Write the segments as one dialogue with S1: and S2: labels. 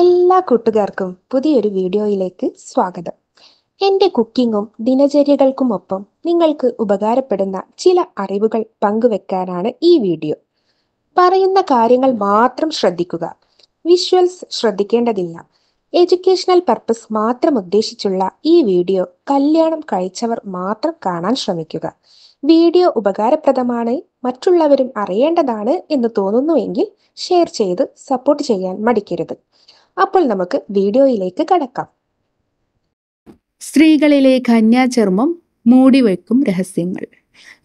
S1: എല്ലാ കൂട്ടുകാർക്കും പുതിയൊരു വീഡിയോയിലേക്ക് സ്വാഗതം എൻ്റെ കുക്കിങ്ങും ദിനചര്യകൾക്കുമൊപ്പം നിങ്ങൾക്ക് ഉപകാരപ്പെടുന്ന ചില അറിവുകൾ പങ്കുവെക്കാനാണ് ഈ വീഡിയോ പറയുന്ന കാര്യങ്ങൾ മാത്രം ശ്രദ്ധിക്കുക വിഷ്വൽസ് ശ്രദ്ധിക്കേണ്ടതില്ല എഡ്യൂക്കേഷണൽ പർപ്പസ് മാത്രം ഉദ്ദേശിച്ചുള്ള ഈ വീഡിയോ കല്യാണം കഴിച്ചവർ മാത്രം കാണാൻ ശ്രമിക്കുക വീഡിയോ ഉപകാരപ്രദമാണ് മറ്റുള്ളവരും അറിയേണ്ടതാണ് എന്ന് തോന്നുന്നുവെങ്കിൽ ഷെയർ ചെയ്ത് സപ്പോർട്ട് ചെയ്യാൻ മടിക്കരുത് അപ്പോൾ നമുക്ക് വീഡിയോയിലേക്ക് കടക്കാം
S2: സ്ത്രീകളിലെ കന്യാചർമ്മം മൂടിവെക്കും രഹസ്യങ്ങൾ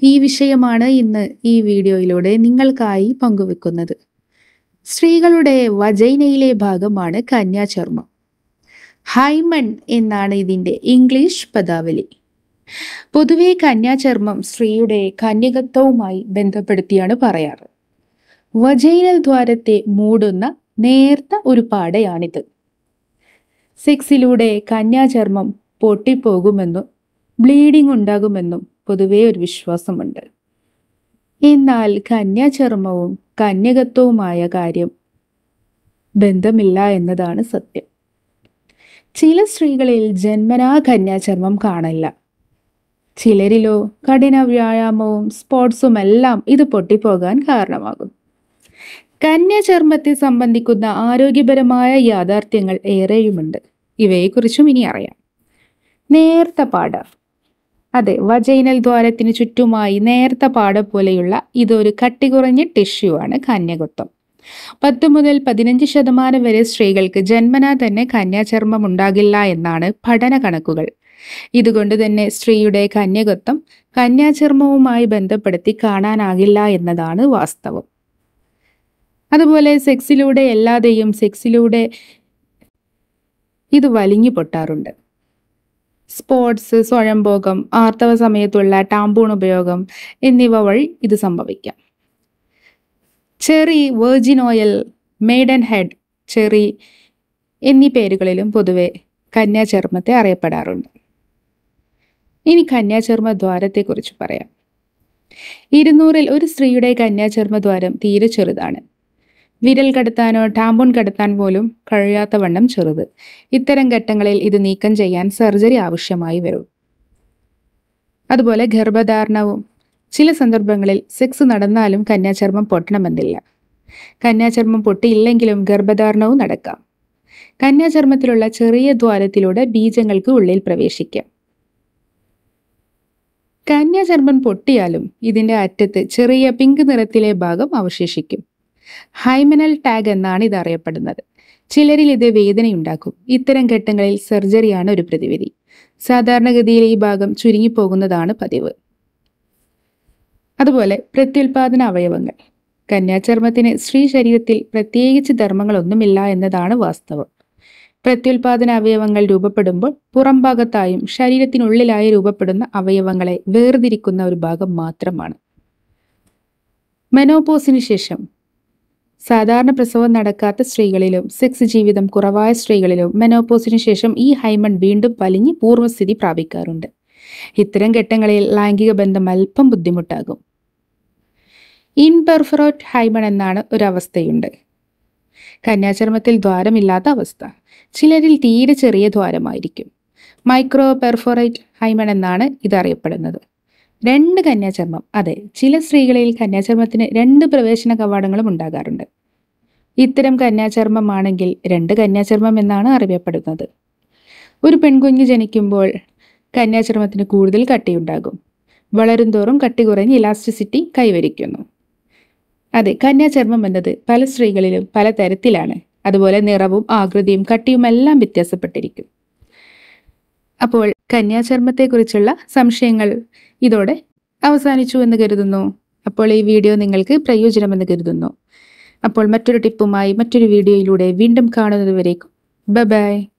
S2: ഈ വിഷയമാണ് ഇന്ന് ഈ വീഡിയോയിലൂടെ നിങ്ങൾക്കായി പങ്കുവെക്കുന്നത് സ്ത്രീകളുടെ വജൈനയിലെ ഭാഗമാണ് കന്യാചർമ്മം ഹൈമൺ എന്നാണ് ഇതിൻ്റെ ഇംഗ്ലീഷ് പദാവലി പൊതുവെ കന്യാചർമ്മം സ്ത്രീയുടെ കന്യകത്വവുമായി ബന്ധപ്പെടുത്തിയാണ് പറയാറ് വജൈനൽ ദ്വാരത്തെ മൂടുന്ന നേർത്ത ഒരു പാടയാണിത് സെക്സിലൂടെ കന്യാചർമ്മം പൊട്ടിപ്പോകുമെന്നും ബ്ലീഡിംഗ് ഉണ്ടാകുമെന്നും പൊതുവേ ഒരു വിശ്വാസമുണ്ട് എന്നാൽ കന്യാചർമ്മവും കന്യകത്വവുമായ കാര്യം ബന്ധമില്ല എന്നതാണ് സത്യം ചില സ്ത്രീകളിൽ ജന്മനാ കന്യാചർമ്മം കാണില്ല ചിലരിലോ കഠിന വ്യായാമവും സ്പോർട്സുമെല്ലാം ഇത് പൊട്ടിപ്പോകാൻ കാരണമാകും കന്യാചർമ്മത്തെ സംബന്ധിക്കുന്ന ആരോഗ്യപരമായ യാഥാർത്ഥ്യങ്ങൾ ഏറെയുമുണ്ട് ഇവയെക്കുറിച്ചും ഇനി അറിയാം നേർത്ത പാട അതെ വജൈനൽ ദ്വാരത്തിന് ചുറ്റുമായി നേർത്ത പാട പോലെയുള്ള ഇതൊരു കട്ടി കുറഞ്ഞ ടിഷ്യൂ ആണ് കന്യകത്വം പത്ത് മുതൽ പതിനഞ്ച് ശതമാനം വരെ സ്ത്രീകൾക്ക് ജന്മനാ തന്നെ കന്യാചർമ്മം ഉണ്ടാകില്ല എന്നാണ് പഠന കണക്കുകൾ ഇതുകൊണ്ട് തന്നെ സ്ത്രീയുടെ കന്യകത്വം കന്യാചർമ്മവുമായി ബന്ധപ്പെടുത്തി കാണാനാകില്ല എന്നതാണ് വാസ്തവം അതുപോലെ സെക്സിലൂടെ അല്ലാതെയും സെക്സിലൂടെ ഇത് വലിഞ്ഞു പൊട്ടാറുണ്ട് സ്പോർട്സ് സ്വയംഭോഗം ആർത്തവ സമയത്തുള്ള ടാമ്പൂൺ ഉപയോഗം എന്നിവ വഴി ഇത് സംഭവിക്കാം cherry virgin oil maiden head cherry എന്നീ പേരുകളിലും പൊതുവെ കന്യാചർമ്മത്തെ അറിയപ്പെടാറുണ്ട് ഇനി കന്യാചർമ്മ ദ്വാരത്തെക്കുറിച്ച് പറയാം ഇരുന്നൂറിൽ ഒരു സ്ത്രീയുടെ കന്യാചർമ്മ ദ്വാരം തീരെ ചെറുതാണ് വിരൽ കടത്താനോ ടാമ്പൂൺ കടത്താൻ പോലും കഴിയാത്ത വണ്ണം ചെറുത് ഇത്തരം ഘട്ടങ്ങളിൽ ഇത് നീക്കം ചെയ്യാൻ സർജറി ആവശ്യമായി വരും അതുപോലെ ഗർഭധാരണവും ചില സന്ദർഭങ്ങളിൽ സെക്സ് നടന്നാലും കന്യാചർമ്മം പൊട്ടണമെന്നില്ല കന്യാചർമ്മം പൊട്ടിയില്ലെങ്കിലും ഗർഭധാരണവും നടക്കാം കന്യാചർമ്മത്തിലുള്ള ചെറിയ ദ്വാരത്തിലൂടെ ബീജങ്ങൾക്ക് ഉള്ളിൽ പ്രവേശിക്കാം കന്യാചർമ്മം പൊട്ടിയാലും ഇതിൻ്റെ അറ്റത്ത് ചെറിയ പിങ്ക് നിറത്തിലെ ഭാഗം അവശേഷിക്കും ഹൈമനൽ ടാഗ് എന്നാണ് ഇത് അറിയപ്പെടുന്നത് ചിലരിൽ ഇത് വേദനയുണ്ടാക്കും ഇത്തരം ഘട്ടങ്ങളിൽ സർജറിയാണ് ഒരു പ്രതിവിധി സാധാരണഗതിയിൽ ഈ ഭാഗം ചുരുങ്ങിപ്പോകുന്നതാണ് പതിവ് അതുപോലെ പ്രത്യുൽപാദന അവയവങ്ങൾ കന്യാചർമ്മത്തിന് സ്ത്രീ ശരീരത്തിൽ പ്രത്യേകിച്ച് ധർമ്മങ്ങളൊന്നുമില്ല എന്നതാണ് വാസ്തവം പ്രത്യുൽപാദന അവയവങ്ങൾ രൂപപ്പെടുമ്പോൾ പുറം ഭാഗത്തായും ശരീരത്തിനുള്ളിലായി രൂപപ്പെടുന്ന അവയവങ്ങളെ വേർതിരിക്കുന്ന ഒരു ഭാഗം മാത്രമാണ് മെനോപോസിന് ശേഷം സാധാരണ പ്രസവം നടക്കാത്ത സ്ത്രീകളിലും സെക്സ് ജീവിതം കുറവായ സ്ത്രീകളിലും മെനോപോസിന് ശേഷം ഈ ഹൈമൺ വീണ്ടും വലിഞ്ഞ് പൂർവ്വസ്ഥിതി പ്രാപിക്കാറുണ്ട് ഇത്തരം ഘട്ടങ്ങളിൽ ലൈംഗിക ബന്ധം അല്പം ബുദ്ധിമുട്ടാകും ഇൻപെർഫറോറ്റ് ഹൈമൺ എന്നാണ് ഒരവസ്ഥയുണ്ട് കന്യാചർമ്മത്തിൽ ദ്വാരമില്ലാത്ത അവസ്ഥ ചിലരിൽ തീരെ ചെറിയ ദ്വാരമായിരിക്കും മൈക്രോ പെർഫോറൈറ്റ് ഹൈമൺ എന്നാണ് ഇതറിയപ്പെടുന്നത് രണ്ട് കന്യാചർമ്മം അതെ ചില സ്ത്രീകളിൽ കന്യാചർമ്മത്തിന് രണ്ട് പ്രവേശന കവാടങ്ങളും ഉണ്ടാകാറുണ്ട് ഇത്തരം കന്യാചർമ്മമാണെങ്കിൽ രണ്ട് കന്യാചർമ്മം എന്നാണ് അറിയപ്പെടുന്നത് ഒരു പെൺകുഞ്ഞ് ജനിക്കുമ്പോൾ കന്യാചർമ്മത്തിന് കൂടുതൽ കട്ടിയുണ്ടാകും വളരും തോറും കട്ടി കുറഞ്ഞ് ഇലാസ്റ്റിസിറ്റി കൈവരിക്കുന്നു അതെ കന്യാചർമ്മം എന്നത് പല സ്ത്രീകളിലും പല തരത്തിലാണ് അതുപോലെ നിറവും ആകൃതിയും കട്ടിയുമെല്ലാം വ്യത്യാസപ്പെട്ടിരിക്കും അപ്പോൾ കന്യാചർമ്മത്തെക്കുറിച്ചുള്ള സംശയങ്ങൾ ഇതോടെ അവസാനിച്ചു എന്ന് കരുതുന്നു അപ്പോൾ ഈ വീഡിയോ നിങ്ങൾക്ക് പ്രയോജനമെന്ന് കരുതുന്നു അപ്പോൾ മറ്റൊരു ടിപ്പുമായി മറ്റൊരു വീഡിയോയിലൂടെ വീണ്ടും കാണുന്നത് ബബായ് ബൈ